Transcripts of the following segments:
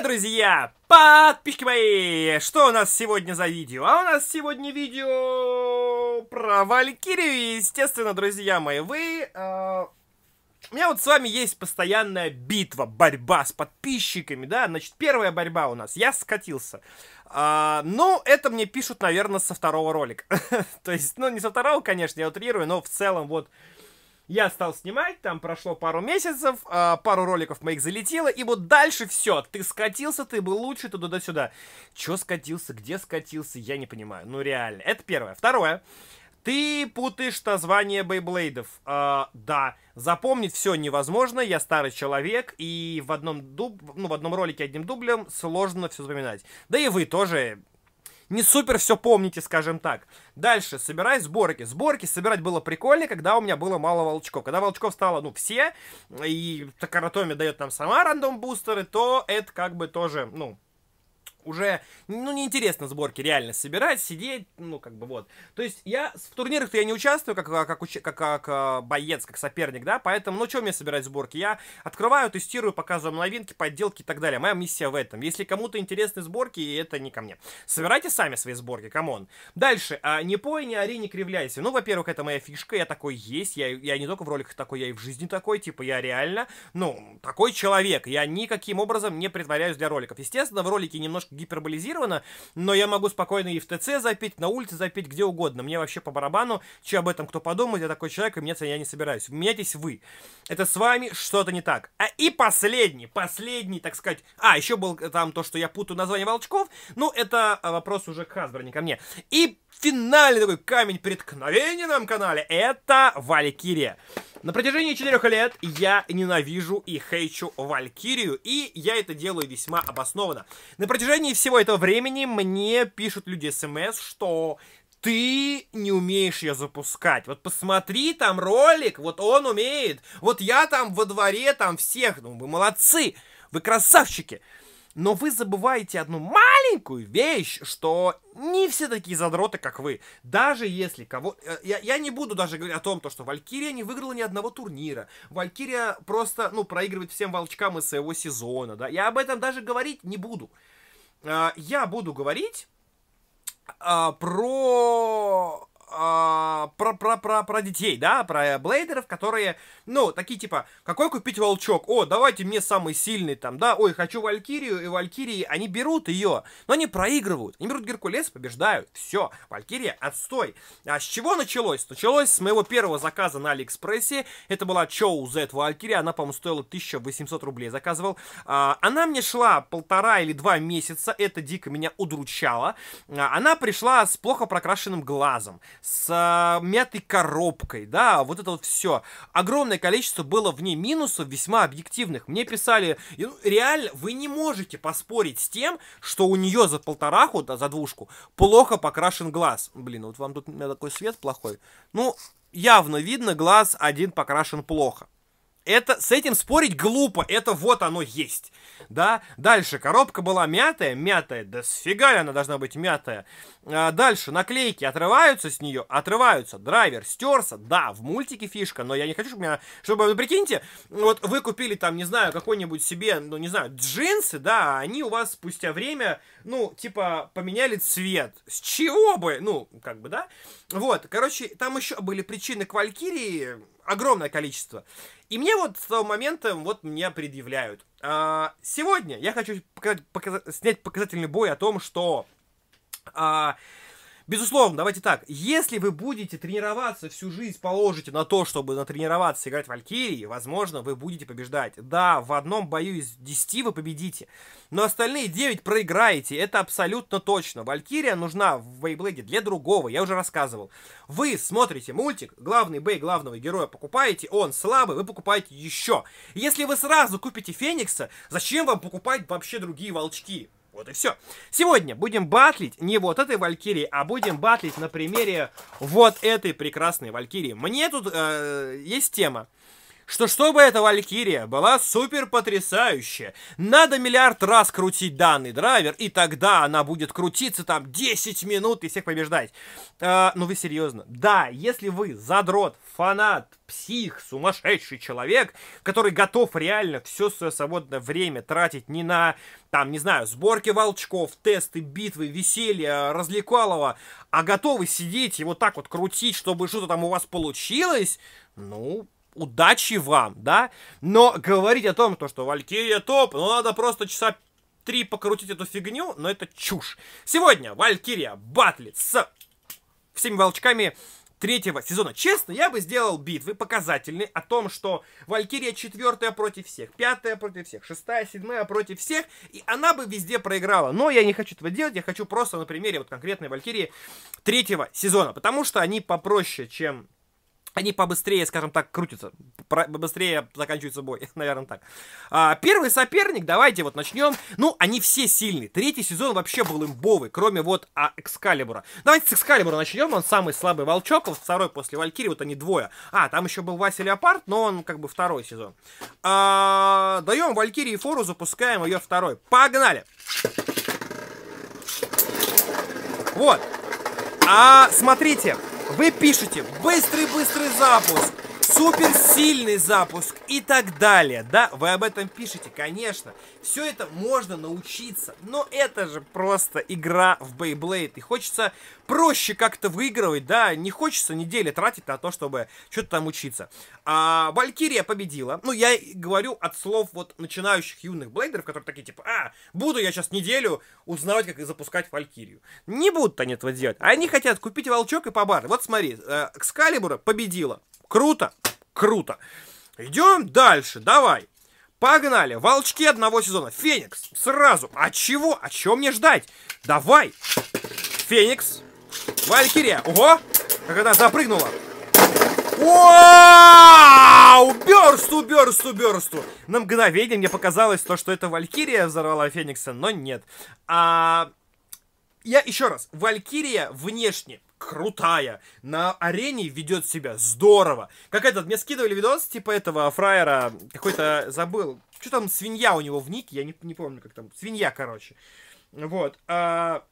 Привет, друзья! Подписчики мои! Что у нас сегодня за видео? А у нас сегодня видео про Валькирию, естественно, друзья мои. Вы... Э... У меня вот с вами есть постоянная битва, борьба с подписчиками, да? Значит, первая борьба у нас. Я скатился. А, ну, это мне пишут, наверное, со второго ролика. То есть, ну, не со второго, конечно, я утрирую, но в целом вот... Я стал снимать, там прошло пару месяцев, а, пару роликов моих залетело, и вот дальше все. Ты скатился, ты был лучше, туда-сюда. Че скатился, где скатился, я не понимаю. Ну реально. Это первое. Второе. Ты путаешь название Бейблейдов. Э, а, да, запомнить все невозможно, я старый человек, и в одном, дуб... ну, в одном ролике одним дублем сложно все запоминать. Да и вы тоже не супер все помните, скажем так. Дальше, собирай сборки. Сборки собирать было прикольно, когда у меня было мало волчков. Когда волчков стало, ну, все, и Такаратоми дает нам сама рандом бустеры, то это как бы тоже, ну, уже, ну, неинтересно сборки реально собирать, сидеть, ну, как бы вот. То есть я в турнирах-то я не участвую, как, а, как, уч... как, как боец, как соперник, да, поэтому, ну, что мне собирать сборки? Я открываю, тестирую, показываю новинки, подделки и так далее. Моя миссия в этом. Если кому-то интересны сборки, и это не ко мне. Собирайте сами свои сборки, камон. Дальше. А, не пой, не ори, не кривляйся. Ну, во-первых, это моя фишка, я такой есть, я, я не только в роликах такой, я и в жизни такой, типа, я реально, ну, такой человек. Я никаким образом не притворяюсь для роликов. Естественно, в ролике немножко гиперболизировано, но я могу спокойно и в ТЦ запить, на улице запить, где угодно. Мне вообще по барабану, че об этом кто подумает, я такой человек, и меняться я не собираюсь. Меняйтесь вы. Это с вами что-то не так. А и последний, последний, так сказать... А, еще был э, там то, что я путаю название волчков. Ну, это а, вопрос уже к Хасбер, не ко мне. И финальный такой камень преткновения на канале. Это Валькирия. На протяжении четырех лет я ненавижу и хейчу Валькирию, и я это делаю весьма обоснованно. На протяжении всего этого времени мне пишут люди смс, что ты не умеешь ее запускать. Вот посмотри там ролик, вот он умеет. Вот я там во дворе, там всех, ну вы молодцы, вы красавчики. Но вы забываете одну маленькую вещь, что не все такие задроты, как вы. Даже если кого... Э, я, я не буду даже говорить о том, то, что Валькирия не выиграла ни одного турнира. Валькирия просто, ну, проигрывает всем волчкам из своего сезона, да. Я об этом даже говорить не буду. А, я буду говорить а, про а, про, про, про, про детей, да, про блейдеров, которые, ну, такие типа, какой купить волчок? О, давайте мне самый сильный там, да, ой, хочу Валькирию, и Валькирии, они берут ее, но они проигрывают. Они берут Геркулес, побеждают, все, Валькирия, отстой. А с чего началось? Началось с моего первого заказа на Алиэкспрессе, это была чоу Z Валькирия, она, по-моему, стоила 1800 рублей, заказывал. А, она мне шла полтора или два месяца, это дико меня удручало. А, она пришла с плохо прокрашенным глазом с а, мятой коробкой, да, вот это вот все. Огромное количество было в ней минусов, весьма объективных. Мне писали, ну, реально, вы не можете поспорить с тем, что у нее за полтораху, да, за двушку, плохо покрашен глаз. Блин, вот вам тут у меня такой свет плохой. Ну, явно видно, глаз один покрашен плохо это, с этим спорить глупо, это вот оно есть, да. Дальше, коробка была мятая, мятая, да сфига ли она должна быть мятая. А дальше, наклейки отрываются с нее, отрываются, драйвер стерся, да, в мультике фишка, но я не хочу, чтобы меня, чтобы, вы прикиньте, вот вы купили там, не знаю, какой-нибудь себе, ну, не знаю, джинсы, да, а они у вас спустя время, ну, типа, поменяли цвет. С чего бы? Ну, как бы, да? Вот, короче, там еще были причины к Валькирии, огромное количество. И мне вот с того момента вот меня предъявляют. А, сегодня я хочу показать, показать, снять показательный бой о том, что а, Безусловно, давайте так, если вы будете тренироваться всю жизнь, положите на то, чтобы натренироваться играть в Валькирии, возможно, вы будете побеждать. Да, в одном бою из 10 вы победите, но остальные 9 проиграете, это абсолютно точно. Валькирия нужна в Бейблейде для другого, я уже рассказывал. Вы смотрите мультик, главный бей главного героя покупаете, он слабый, вы покупаете еще. Если вы сразу купите Феникса, зачем вам покупать вообще другие волчки? Вот и все. Сегодня будем батлить не вот этой Валькирии, а будем батлить на примере вот этой прекрасной Валькирии. Мне тут э, есть тема что чтобы эта Валькирия была супер потрясающая, надо миллиард раз крутить данный драйвер, и тогда она будет крутиться там 10 минут и всех побеждать. А, ну вы серьезно. Да, если вы задрот, фанат, псих, сумасшедший человек, который готов реально все свое свободное время тратить не на, там, не знаю, сборки волчков, тесты, битвы, веселье, а, развлекалово, а готовы сидеть и вот так вот крутить, чтобы что-то там у вас получилось, ну, удачи вам, да, но говорить о том, то, что Валькирия топ, ну надо просто часа три покрутить эту фигню, но это чушь. Сегодня Валькирия батлит с всеми волчками третьего сезона. Честно, я бы сделал битвы показательные о том, что Валькирия четвертая против всех, пятая против всех, шестая, седьмая против всех, и она бы везде проиграла. Но я не хочу этого делать, я хочу просто на примере вот конкретной Валькирии третьего сезона, потому что они попроще, чем они побыстрее, скажем так, крутятся, побыстрее заканчиваются бой, наверное, так. А, первый соперник, давайте вот начнем. Ну, они все сильные. Третий сезон вообще был имбовый, кроме вот а, Экскалибура. Давайте с Экскалибура начнем, он самый слабый волчок, Волчоков, второй после Валькирии, вот они двое. А, там еще был Вася Леопард, но он как бы второй сезон. А, даем Валькирии фору, запускаем ее второй. Погнали! Вот. А, смотрите, вы пишете быстрый-быстрый запуск, суперсильный запуск и так далее. Да, вы об этом пишете, конечно. Все это можно научиться, но это же просто игра в Beyblade. И хочется проще как-то выигрывать, да, не хочется недели тратить на то, чтобы что-то там учиться. А Валькирия победила, ну, я говорю от слов вот начинающих юных блейдеров, которые такие, типа, а, буду я сейчас неделю узнавать, как запускать Валькирию. Не будут они этого делать, они хотят купить волчок и побар. Вот смотри, э, Экскалибура победила, круто, круто. Идем дальше, давай. Погнали! Волчки одного сезона. Феникс! Сразу! А чего? А чего мне ждать? Давай! Феникс! Валькирия. Ого! Как она запрыгнула. Вау! Бёрсту, бёрсту, бёрсту! На мгновение мне показалось то, что это Валькирия взорвала Феникса, но нет. А... Я еще раз. Валькирия внешне крутая. На арене ведет себя здорово. Как этот, мне скидывали видос, типа этого фраера, какой-то забыл. Что там свинья у него в ник, я не, не помню, как там. Свинья, короче. Вот. А,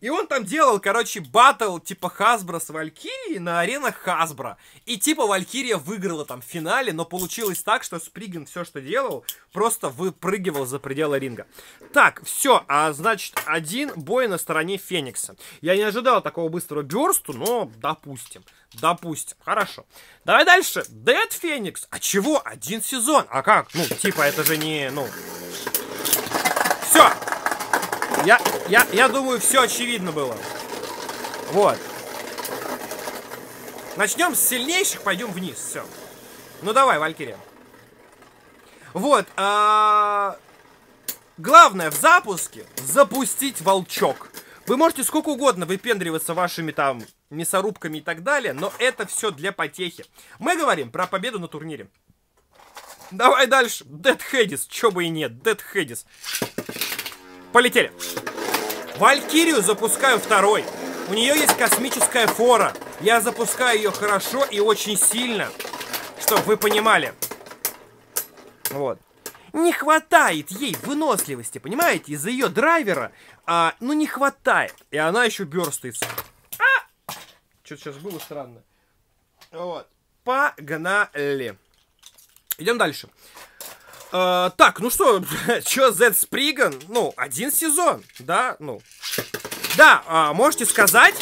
и он там делал, короче, батл типа Хасбро с Валькирией на аренах Хасбро. И типа Валькирия выиграла там в финале, но получилось так, что Спригин все, что делал, просто выпрыгивал за пределы ринга. Так, все, а значит, один бой на стороне Феникса. Я не ожидал такого быстрого бёрсту, но допустим. Допустим, хорошо. Давай дальше. Дэд Феникс. А чего? Один сезон. А как? Ну, типа, это же не, ну, я, я, я думаю, все очевидно было. Вот. Начнем с сильнейших, пойдем вниз. Все. Ну давай, Валькирия. Вот. А... Главное в запуске запустить волчок. Вы можете сколько угодно выпендриваться вашими там мясорубками и так далее, но это все для потехи. Мы говорим про победу на турнире. Давай дальше. Дед Хэдис, че бы и нет, Дед Хэдис. Полетели. Валькирию запускаю второй. У нее есть космическая фора. Я запускаю ее хорошо и очень сильно. Чтобы вы понимали. Вот. Не хватает ей выносливости, понимаете? Из-за ее драйвера, а, ну не хватает. И она еще берстается. А! Что-то сейчас было странно. Вот. Погнали. Идем дальше. Э, так, ну что, что Зед Сприган? Ну, один сезон, да, ну. Да, э, можете сказать,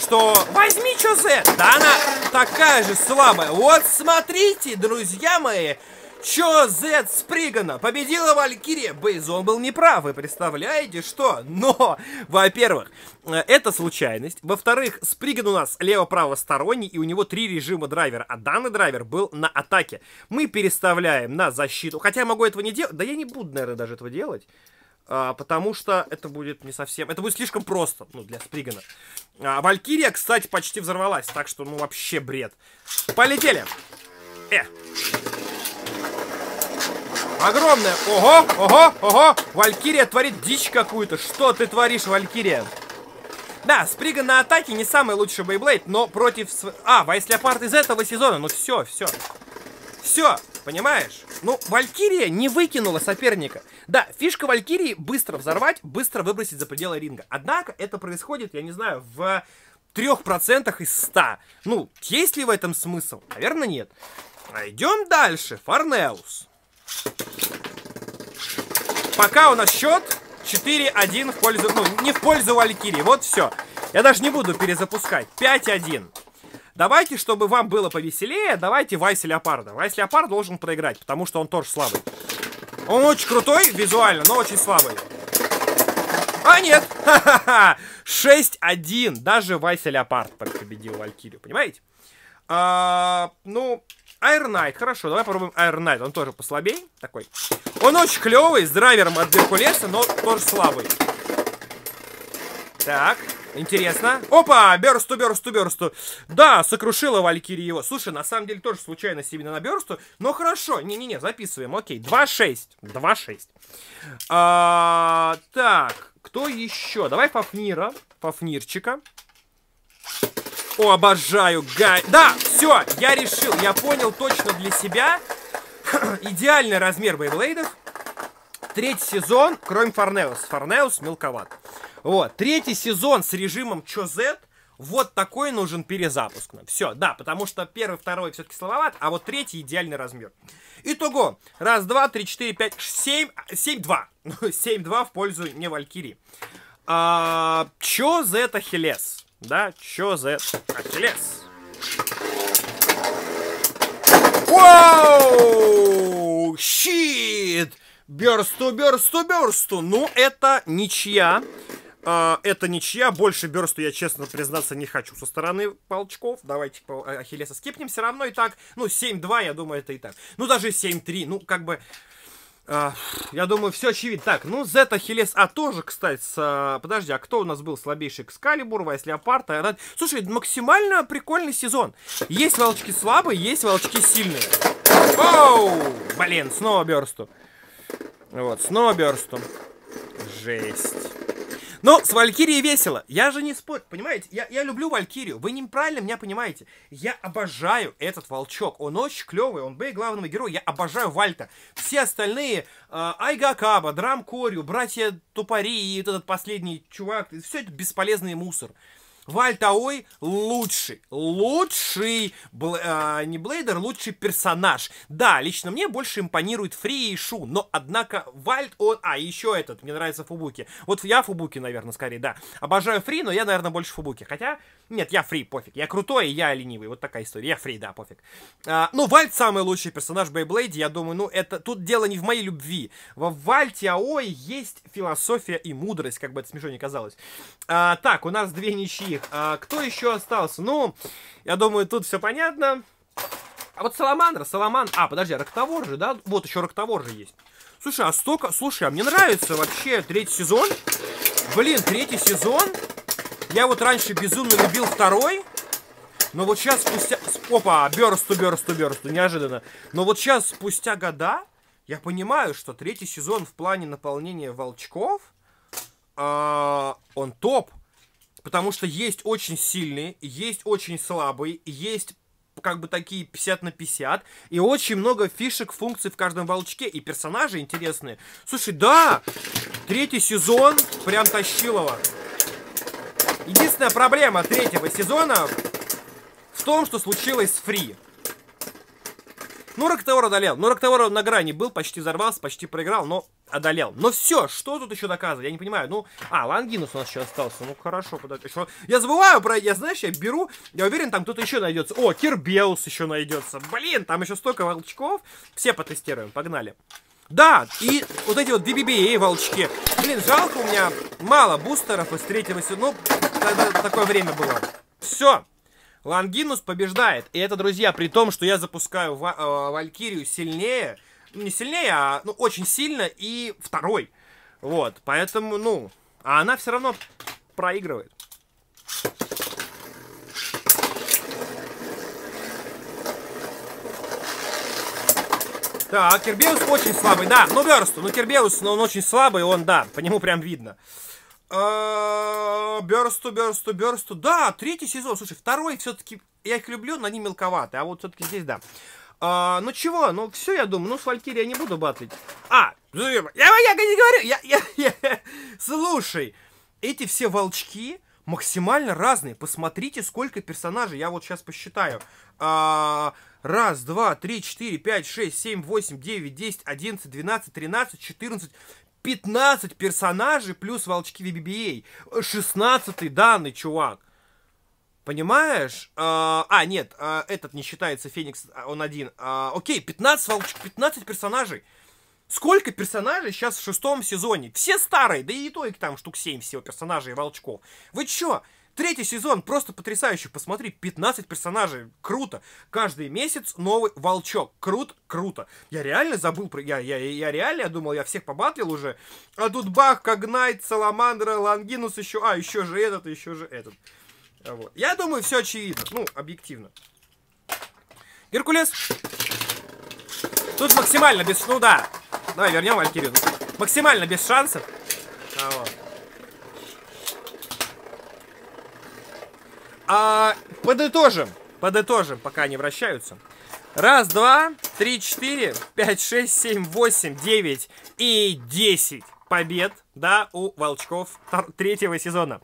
что возьми что Зед, да она такая же слабая. Вот смотрите, друзья мои, Чё, Зет спригана? Победила Валькирия? Бейзон был неправ, вы представляете, что? Но, во-первых, э, это случайность. Во-вторых, Сприган у нас лево правосторонний и у него три режима драйвера, а данный драйвер был на атаке. Мы переставляем на защиту, хотя я могу этого не делать, да я не буду, наверное, даже этого делать. А, потому что это будет не совсем... Это будет слишком просто, ну, для Спригана. А, Валькирия, кстати, почти взорвалась, так что, ну, вообще бред. Полетели! Э! Огромная. Ого, ого, ого. Валькирия творит дичь какую-то. Что ты творишь, Валькирия? Да, Сприга на атаке не самый лучший бейблейд, но против... А, Вайслеопард из этого сезона. Ну все, все. Все, понимаешь? Ну, Валькирия не выкинула соперника. Да, фишка Валькирии быстро взорвать, быстро выбросить за пределы ринга. Однако это происходит, я не знаю, в трех процентах из 100. Ну, есть ли в этом смысл? Наверное, нет. А идем дальше. Фарнеус. Пока у нас счет 4-1 в пользу, ну, не в пользу Валькирии. Вот все. Я даже не буду перезапускать. 5-1. Давайте, чтобы вам было повеселее, давайте Вайс Леопарда. Вайс Леопард должен проиграть, потому что он тоже слабый. Он очень крутой визуально, но очень слабый. А нет! 6-1. Даже Вайс Леопард победил Валькирию, понимаете? А, ну, Air Knight, хорошо, давай попробуем Air Knight. Он тоже послабей такой. Он очень клевый, с драйвером от Геркулеса, но тоже слабый. Так, интересно. Опа, берсту, берсту, берсту. Да, сокрушила Валькирия его. Слушай, на самом деле тоже случайно именно на берсту, но хорошо. Не-не-не, записываем, окей. 2-6, 2-6. А, так, кто еще? Давай Фафнира, Фафнирчика. О, обожаю Гай. Да, все, я решил, я понял точно для себя. Идеальный размер бейблейдов. Третий сезон, кроме Форнеус. Форнеус мелковат. Вот, третий сезон с режимом Чо Чозет. Вот такой нужен перезапуск. Все, да, потому что первый, второй все-таки слабоват, а вот третий идеальный размер. Итого. Раз, два, три, четыре, пять, семь. Семь, два. Семь, два в пользу не Валькирии. А, чё за это Хелес? Да, чё за Ахиллес? Вау! Щит! Берсту, берсту, берсту! Ну, это ничья. А, это ничья. Больше берсту я, честно признаться, не хочу со стороны полчков. Давайте по Ахиллеса скипнем. Все равно и так, ну, 7-2, я думаю, это и так. Ну, даже 7-3. Ну, как бы... А, я думаю, все очевидно. Так, ну, Зета Ахиллес А тоже, кстати, с... А, подожди, а кто у нас был слабейший? Экскалибур, Вайс Леопард, Айрат... Слушай, максимально прикольный сезон. Есть волчки слабые, есть волчки сильные. Оу! Блин, снова Бёрсту. Вот, снова Бёрсту. Жесть. Ну, с Валькирией весело. Я же не спорю, понимаете? Я, я люблю Валькирию. Вы неправильно меня понимаете. Я обожаю этот волчок. Он очень клевый, он Б главного героя. Я обожаю Вальта. Все остальные, э, Айга Каба, Драм Корю, Братья Тупари и этот последний чувак, все это бесполезный мусор. Вальтаой лучший, лучший, бл, э, не Блейдер, лучший персонаж. Да, лично мне больше импонирует Фри и Шу, но однако Вальт он... А, еще этот, мне нравится Фубуки. Вот я Фубуки, наверное, скорее, да. Обожаю Фри, но я, наверное, больше Фубуки. Хотя нет, я фри, пофиг. Я крутой, я ленивый. Вот такая история. Я фри, да, пофиг. А, ну, Вальт самый лучший персонаж в Бейблейде. Я думаю, ну, это тут дело не в моей любви. Во Вальте Аои есть философия и мудрость, как бы это смешно не казалось. А, так, у нас две ничьих. А, кто еще остался? Ну, я думаю, тут все понятно. А вот Саламандра, Саламан... А, подожди, а Роктовор же, да? Вот еще Роктовор же есть. Слушай, а столько... Слушай, а мне нравится вообще третий сезон. Блин, третий сезон я вот раньше безумно любил второй, но вот сейчас спустя... Опа, берсту, берсту, берсту, неожиданно. Но вот сейчас, спустя года, я понимаю, что третий сезон в плане наполнения волчков, э, он топ. Потому что есть очень сильные, есть очень слабые, есть как бы такие 50 на 50, и очень много фишек, функций в каждом волчке, и персонажи интересные. Слушай, да, третий сезон прям тащилово. Единственная проблема третьего сезона в том, что случилось с Фри. Ну, Рактеор одолел. Ну, Рактеор на грани был, почти взорвался, почти проиграл, но одолел. Но все, что тут еще доказывать? Я не понимаю. Ну, а, Лангинус у нас еще остался. Ну, хорошо, подожди. Еще... Я забываю про... Я, знаешь, я беру... Я уверен, там кто-то еще найдется. О, Кирбеус еще найдется. Блин, там еще столько волчков. Все потестируем, погнали. Да, и вот эти вот DBBA волчки. Блин, жалко, у меня мало бустеров из третьего сезона. Ну, когда такое время было. Все. Лангинус побеждает. И это, друзья, при том, что я запускаю Ва э, Валькирию сильнее. не сильнее, а ну, очень сильно. И второй. Вот. Поэтому, ну... А она все равно проигрывает. Так, Кербеус очень слабый, да, ну Версту, ну Кербеус, но он очень слабый, он, да, по нему прям видно. А, Берсту, Берсту, Берсту. Да, третий сезон. Слушай, второй все-таки... Я их люблю, но они мелковаты. А вот все-таки здесь, да. А, ну чего? Ну все, я думаю. Ну, с Валькирией я не буду батлить. А, ну, я, я, я не говорю. Я, я, я. Слушай, эти все волчки максимально разные. Посмотрите, сколько персонажей. Я вот сейчас посчитаю. А, раз, два, три, четыре, пять, шесть, семь, восемь, девять, десять, одиннадцать, двенадцать, тринадцать, четырнадцать, 15 персонажей плюс волчки VBBA. 16 данный, чувак. Понимаешь? А, а нет, а, этот не считается Феникс, а, он один. А, окей, 15 волчек, 15 персонажей. Сколько персонажей сейчас в шестом сезоне? Все старые, да и то их там штук 7 всего персонажей и волчков. Вы чё? Третий сезон просто потрясающий. Посмотри, 15 персонажей. Круто. Каждый месяц новый волчок. Крут, круто. Я реально забыл про... Я, я, я реально думал, я всех побатлил уже. А тут бах, Когнайт, Саламандра, Лангинус еще... А, еще же этот, еще же этот. А вот. Я думаю, все очевидно. Ну, объективно. Геркулес. Тут максимально без... Ну да. Давай вернем Валькирию. Максимально без шансов. А, вот. А, подытожим. Подытожим, пока они вращаются. Раз, два, три, четыре, пять, шесть, семь, восемь, девять и десять побед, да, у волчков третьего сезона.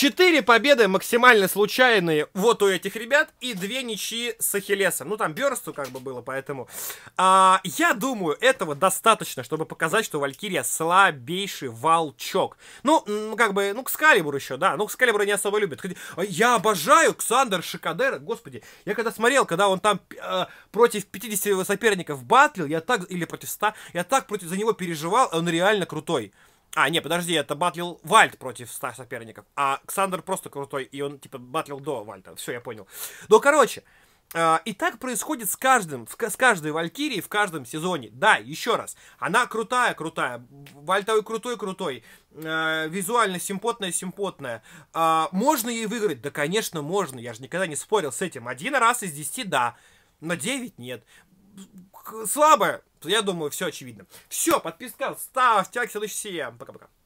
Четыре победы максимально случайные вот у этих ребят и две ничьи с Ахиллесом. Ну, там Бёрсту как бы было, поэтому... А, я думаю, этого достаточно, чтобы показать, что Валькирия слабейший волчок. Ну, как бы, ну, Кскалибур еще, да. Ну, Кскалибура не особо любит. А, я обожаю Ксандер Шикадера, господи. Я когда смотрел, когда он там э, против 50 соперников батлил, я так... Или против 100, я так против за него переживал, он реально крутой. А, не, подожди, это батлил Вальд против 100 соперников. А Ксандер просто крутой, и он, типа, батлил до Вальда. Все, я понял. Ну, короче, э, и так происходит с каждым, с каждой Валькирией в каждом сезоне. Да, еще раз, она крутая, крутая. Вальтовый крутой, крутой. Э, визуально симпотная, симпотная. Э, можно ей выиграть? Да, конечно, можно. Я же никогда не спорил с этим. Один раз из десяти, да. Но девять нет слабая, я думаю, все очевидно. Все, подписка, ставьте лайк, всем пока-пока.